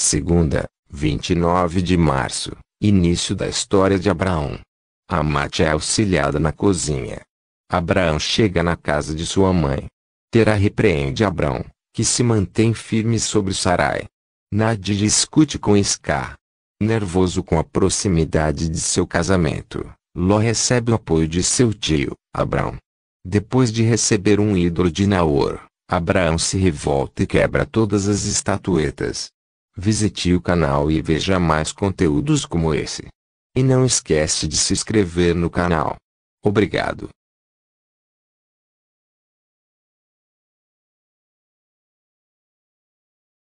Segunda, 29 de março, início da história de Abraão. A Mate é auxiliada na cozinha. Abraão chega na casa de sua mãe. Terá repreende Abraão, que se mantém firme sobre Sarai. Nade discute com Iscar. Nervoso com a proximidade de seu casamento, Ló recebe o apoio de seu tio, Abraão. Depois de receber um ídolo de Naor, Abraão se revolta e quebra todas as estatuetas. Visite o canal e veja mais conteúdos como esse. E não esquece de se inscrever no canal. Obrigado.